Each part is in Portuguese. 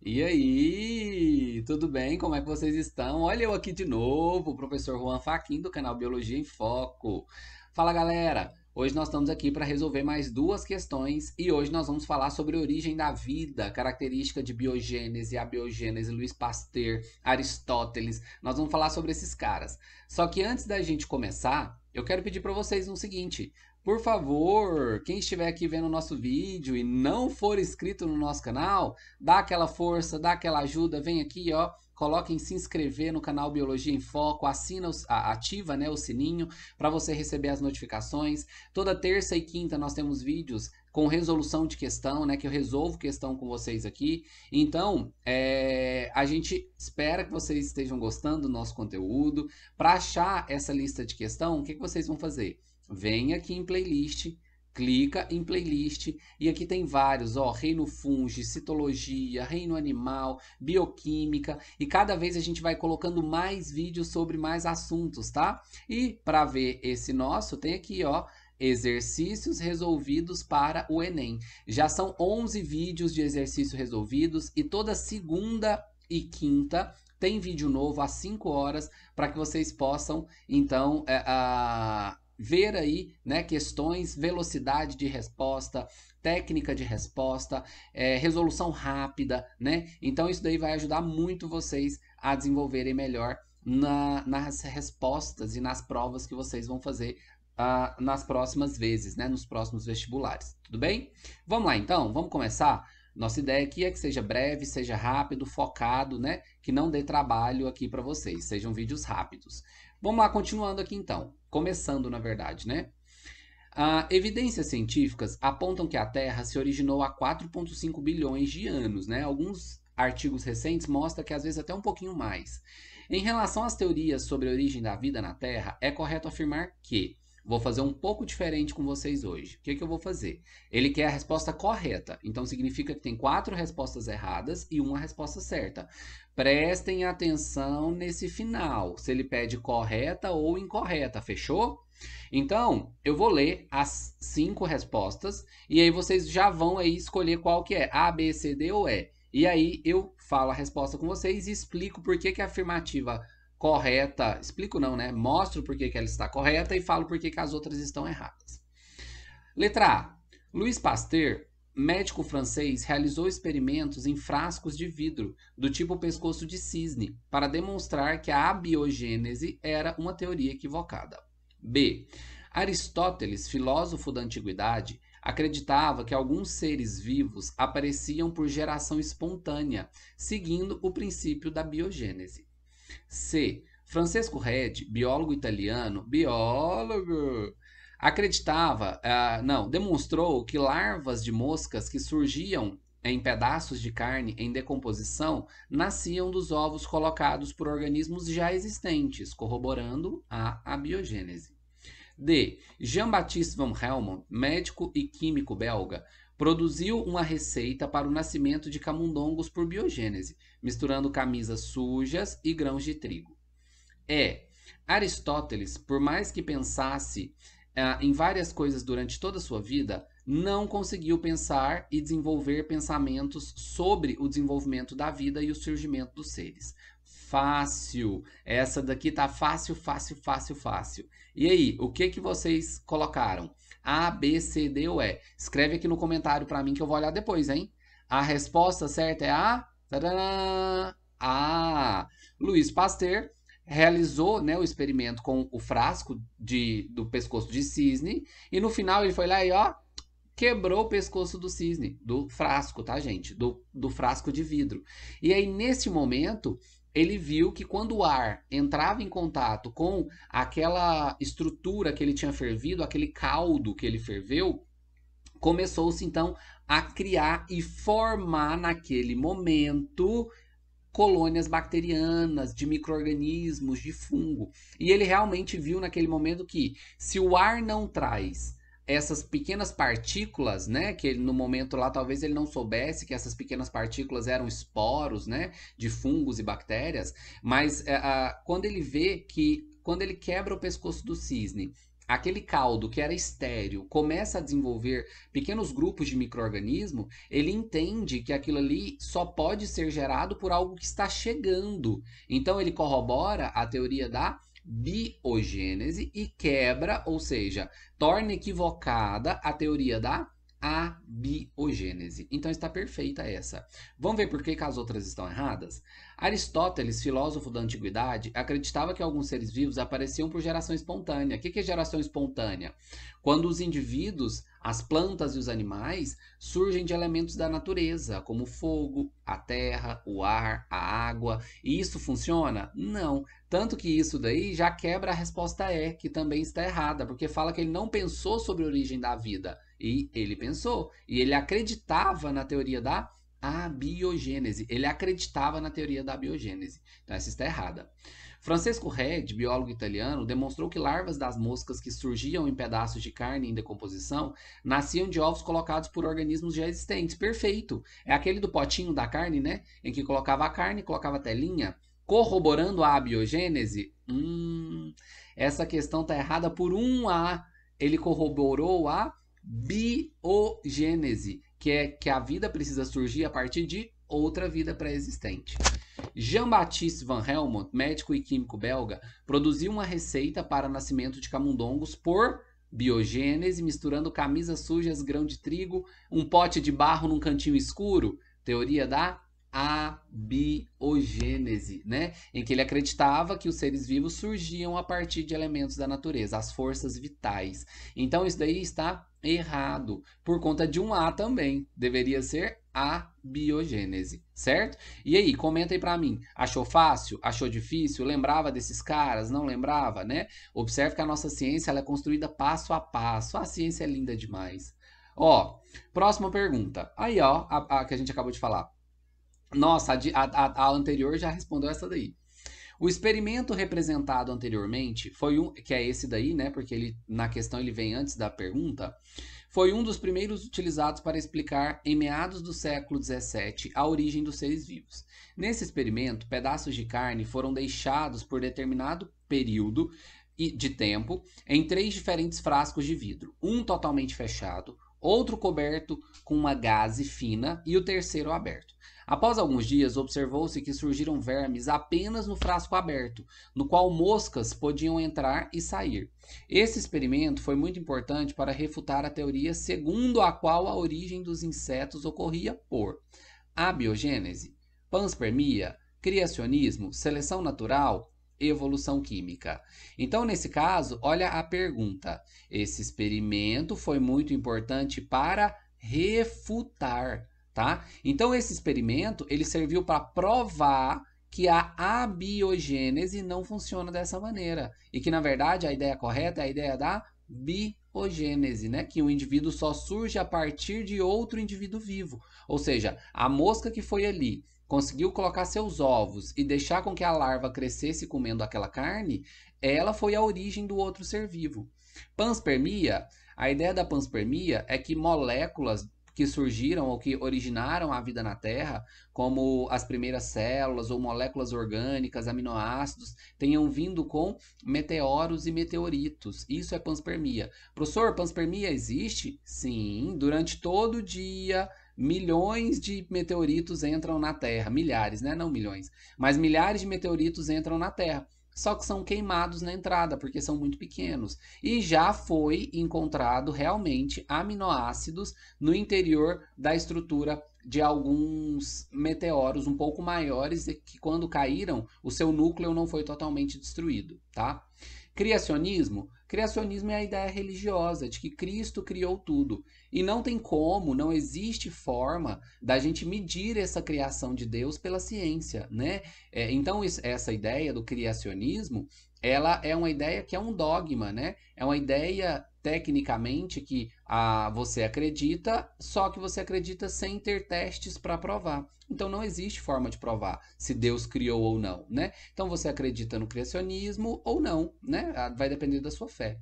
E aí, tudo bem? Como é que vocês estão? Olha eu aqui de novo, o professor Juan Faquin do canal Biologia em Foco. Fala galera, hoje nós estamos aqui para resolver mais duas questões e hoje nós vamos falar sobre a origem da vida, característica de biogênese, abiogênese, Luiz Pasteur, Aristóteles. Nós vamos falar sobre esses caras. Só que antes da gente começar, eu quero pedir para vocês o um seguinte: por favor, quem estiver aqui vendo o nosso vídeo e não for inscrito no nosso canal, dá aquela força, dá aquela ajuda, vem aqui, ó, coloca em se inscrever no canal Biologia em Foco, assina, ativa né, o sininho para você receber as notificações. Toda terça e quinta nós temos vídeos com resolução de questão, né, que eu resolvo questão com vocês aqui. Então, é, a gente espera que vocês estejam gostando do nosso conteúdo. Para achar essa lista de questão, o que, que vocês vão fazer? Vem aqui em playlist, clica em playlist e aqui tem vários, ó, reino fungi, citologia, reino animal, bioquímica e cada vez a gente vai colocando mais vídeos sobre mais assuntos, tá? E para ver esse nosso, tem aqui, ó, exercícios resolvidos para o ENEM. Já são 11 vídeos de exercícios resolvidos e toda segunda e quinta tem vídeo novo às 5 horas para que vocês possam então é, a ver aí né, questões, velocidade de resposta, técnica de resposta, é, resolução rápida, né? Então isso daí vai ajudar muito vocês a desenvolverem melhor na, nas respostas e nas provas que vocês vão fazer uh, nas próximas vezes, né? Nos próximos vestibulares, tudo bem? Vamos lá então, vamos começar? Nossa ideia aqui é que seja breve, seja rápido, focado, né? Que não dê trabalho aqui para vocês, sejam vídeos rápidos. Vamos lá, continuando aqui então começando na verdade, né? Ah, evidências científicas apontam que a Terra se originou há 4,5 bilhões de anos, né? Alguns artigos recentes mostram que às vezes até um pouquinho mais. Em relação às teorias sobre a origem da vida na Terra, é correto afirmar que Vou fazer um pouco diferente com vocês hoje. O que, é que eu vou fazer? Ele quer a resposta correta, então significa que tem quatro respostas erradas e uma resposta certa. Prestem atenção nesse final, se ele pede correta ou incorreta, fechou? Então, eu vou ler as cinco respostas e aí vocês já vão aí escolher qual que é, A, B, C, D ou E. E aí eu falo a resposta com vocês e explico por que, que a afirmativa correta, explico não, né? Mostro por que, que ela está correta e falo por que, que as outras estão erradas. Letra A. Luiz Pasteur médico francês realizou experimentos em frascos de vidro, do tipo pescoço de cisne, para demonstrar que a abiogênese era uma teoria equivocada. B. Aristóteles, filósofo da antiguidade, acreditava que alguns seres vivos apareciam por geração espontânea, seguindo o princípio da biogênese. C. Francesco Redi, biólogo italiano, biólogo, acreditava, uh, não, demonstrou que larvas de moscas que surgiam em pedaços de carne em decomposição nasciam dos ovos colocados por organismos já existentes, corroborando a abiogênese. D. Jean-Baptiste van Helmont, médico e químico belga, produziu uma receita para o nascimento de camundongos por biogênese, misturando camisas sujas e grãos de trigo. E. Aristóteles, por mais que pensasse é, em várias coisas durante toda a sua vida, não conseguiu pensar e desenvolver pensamentos sobre o desenvolvimento da vida e o surgimento dos seres. Fácil. Essa daqui tá fácil, fácil, fácil, fácil. E aí, o que que vocês colocaram? A, B, C, D ou E? Escreve aqui no comentário para mim que eu vou olhar depois, hein? A resposta certa é A. Tadã! A. Luiz Pasteur realizou né, o experimento com o frasco de, do pescoço de cisne e no final ele foi lá e ó quebrou o pescoço do cisne, do frasco, tá, gente? Do, do frasco de vidro. E aí, nesse momento, ele viu que quando o ar entrava em contato com aquela estrutura que ele tinha fervido, aquele caldo que ele ferveu, começou-se então a criar e formar naquele momento colônias bacterianas, de micro-organismos, de fungo. E ele realmente viu naquele momento que se o ar não traz essas pequenas partículas, né, que ele, no momento lá talvez ele não soubesse que essas pequenas partículas eram esporos, né, de fungos e bactérias, mas eh, a, quando ele vê que quando ele quebra o pescoço do cisne aquele caldo que era estéreo começa a desenvolver pequenos grupos de microorganismo, ele entende que aquilo ali só pode ser gerado por algo que está chegando. Então ele corrobora a teoria da biogênese e quebra, ou seja, torna equivocada a teoria da abiogênese. Então está perfeita essa. Vamos ver por que, que as outras estão erradas? Aristóteles, filósofo da antiguidade, acreditava que alguns seres vivos apareciam por geração espontânea. O que, que é geração espontânea? Quando os indivíduos, as plantas e os animais surgem de elementos da natureza, como o fogo, a terra, o ar, a água. E isso funciona? Não. Tanto que isso daí já quebra a resposta é, que também está errada, porque fala que ele não pensou sobre a origem da vida. E ele pensou, e ele acreditava na teoria da abiogênese. Ele acreditava na teoria da abiogênese. Então essa está errada. Francesco Red, biólogo italiano, demonstrou que larvas das moscas que surgiam em pedaços de carne em decomposição nasciam de ovos colocados por organismos já existentes. Perfeito. É aquele do potinho da carne, né? Em que colocava a carne, colocava a telinha, corroborando a abiogênese. Hum, essa questão está errada por um A. Ele corroborou a biogênese, que é que a vida precisa surgir a partir de outra vida pré-existente. Jean-Baptiste Van Helmont, médico e químico belga, produziu uma receita para nascimento de camundongos por biogênese, misturando camisas sujas, grão de trigo, um pote de barro num cantinho escuro, teoria da abiogênese, né? Em que ele acreditava que os seres vivos surgiam a partir de elementos da natureza, as forças vitais. Então isso daí está errado, por conta de um A também. Deveria ser abiogênese, certo? E aí, comenta aí para mim, achou fácil? Achou difícil? Lembrava desses caras? Não lembrava, né? Observe que a nossa ciência ela é construída passo a passo. A ciência é linda demais. Ó, próxima pergunta. Aí, ó, a, a que a gente acabou de falar. Nossa, a, a, a anterior já respondeu essa daí. O experimento representado anteriormente foi um que é esse daí, né? Porque ele na questão ele vem antes da pergunta. Foi um dos primeiros utilizados para explicar em meados do século 17 a origem dos seres vivos. Nesse experimento, pedaços de carne foram deixados por determinado período de tempo em três diferentes frascos de vidro, um totalmente fechado, outro coberto com uma gaze fina e o terceiro aberto. Após alguns dias, observou-se que surgiram vermes apenas no frasco aberto, no qual moscas podiam entrar e sair. Esse experimento foi muito importante para refutar a teoria segundo a qual a origem dos insetos ocorria por abiogênese, panspermia, criacionismo, seleção natural, evolução química. Então, nesse caso, olha a pergunta. Esse experimento foi muito importante para refutar, tá? Então, esse experimento, ele serviu para provar que a abiogênese não funciona dessa maneira e que, na verdade, a ideia correta é a ideia da biogênese morfogênese, né? Que um indivíduo só surge a partir de outro indivíduo vivo. Ou seja, a mosca que foi ali conseguiu colocar seus ovos e deixar com que a larva crescesse comendo aquela carne, ela foi a origem do outro ser vivo. Panspermia, a ideia da panspermia é que moléculas que surgiram ou que originaram a vida na Terra, como as primeiras células ou moléculas orgânicas, aminoácidos, tenham vindo com meteoros e meteoritos. Isso é panspermia. Professor, panspermia existe? Sim, durante todo o dia milhões de meteoritos entram na Terra, milhares, né? Não milhões, mas milhares de meteoritos entram na Terra só que são queimados na entrada, porque são muito pequenos. E já foi encontrado realmente aminoácidos no interior da estrutura de alguns meteoros um pouco maiores que quando caíram, o seu núcleo não foi totalmente destruído, tá? Criacionismo? Criacionismo é a ideia religiosa de que Cristo criou tudo. E não tem como, não existe forma da gente medir essa criação de Deus pela ciência, né? É, então, isso, essa ideia do criacionismo, ela é uma ideia que é um dogma, né? É uma ideia tecnicamente que ah, você acredita, só que você acredita sem ter testes para provar. Então não existe forma de provar se Deus criou ou não, né? Então você acredita no criacionismo ou não, né? Ah, vai depender da sua fé.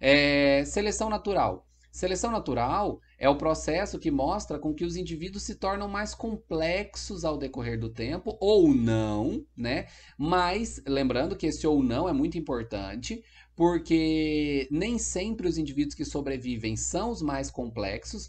É, seleção natural. Seleção natural é o processo que mostra com que os indivíduos se tornam mais complexos ao decorrer do tempo, ou não, né? Mas, lembrando que esse ou não é muito importante, porque nem sempre os indivíduos que sobrevivem são os mais complexos,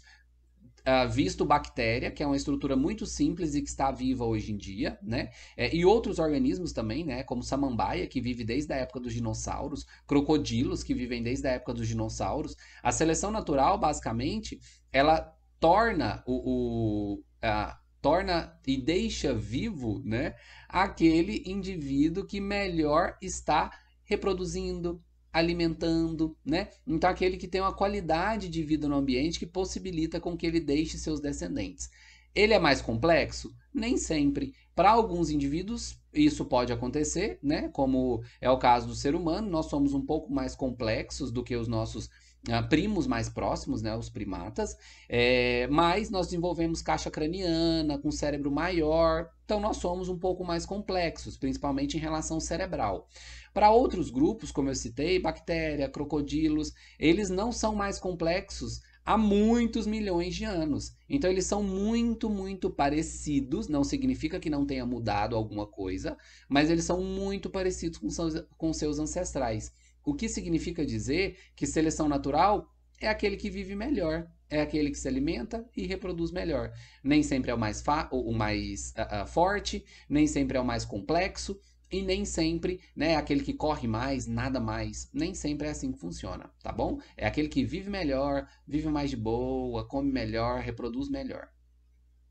uh, visto bactéria, que é uma estrutura muito simples e que está viva hoje em dia, né? É, e outros organismos também, né? Como samambaia, que vive desde a época dos dinossauros, crocodilos, que vivem desde a época dos dinossauros. A seleção natural, basicamente, ela torna o, o a, torna e deixa vivo, né? Aquele indivíduo que melhor está reproduzindo, alimentando, né? Então aquele que tem uma qualidade de vida no ambiente que possibilita com que ele deixe seus descendentes. Ele é mais complexo? Nem sempre. Para alguns indivíduos, isso pode acontecer, né? Como é o caso do ser humano, nós somos um pouco mais complexos do que os nossos ah, primos mais próximos, né, os primatas, é, mas nós desenvolvemos caixa craniana, com cérebro maior, então nós somos um pouco mais complexos, principalmente em relação cerebral. Para outros grupos, como eu citei, bactéria, crocodilos, eles não são mais complexos há muitos milhões de anos. Então eles são muito, muito parecidos, não significa que não tenha mudado alguma coisa, mas eles são muito parecidos com seus, com seus ancestrais. O que significa dizer que seleção natural é aquele que vive melhor, é aquele que se alimenta e reproduz melhor. Nem sempre é o mais, o mais uh, uh, forte, nem sempre é o mais complexo, e nem sempre né, é aquele que corre mais, nada mais. Nem sempre é assim que funciona, tá bom? É aquele que vive melhor, vive mais de boa, come melhor, reproduz melhor.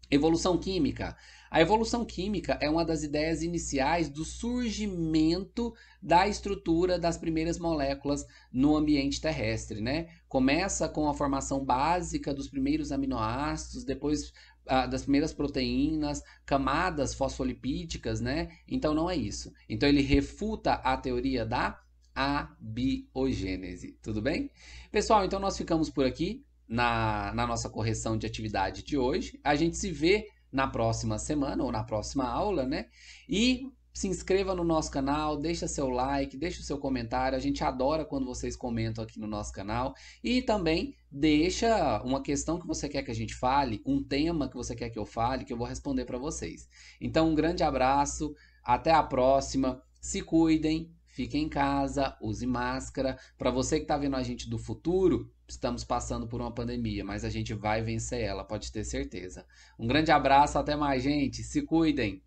Evolução química. A evolução química é uma das ideias iniciais do surgimento da estrutura das primeiras moléculas no ambiente terrestre, né? Começa com a formação básica dos primeiros aminoácidos, depois ah, das primeiras proteínas, camadas fosfolipídicas, né? Então não é isso. Então ele refuta a teoria da abiogênese, tudo bem? Pessoal, então nós ficamos por aqui na, na nossa correção de atividade de hoje. A gente se vê na próxima semana ou na próxima aula, né? E se inscreva no nosso canal, deixa seu like, deixa o seu comentário. A gente adora quando vocês comentam aqui no nosso canal. E também deixa uma questão que você quer que a gente fale, um tema que você quer que eu fale, que eu vou responder para vocês. Então, um grande abraço, até a próxima. Se cuidem, fiquem em casa, use máscara. Para você que está vendo a gente do futuro, estamos passando por uma pandemia, mas a gente vai vencer ela, pode ter certeza. Um grande abraço, até mais, gente. Se cuidem.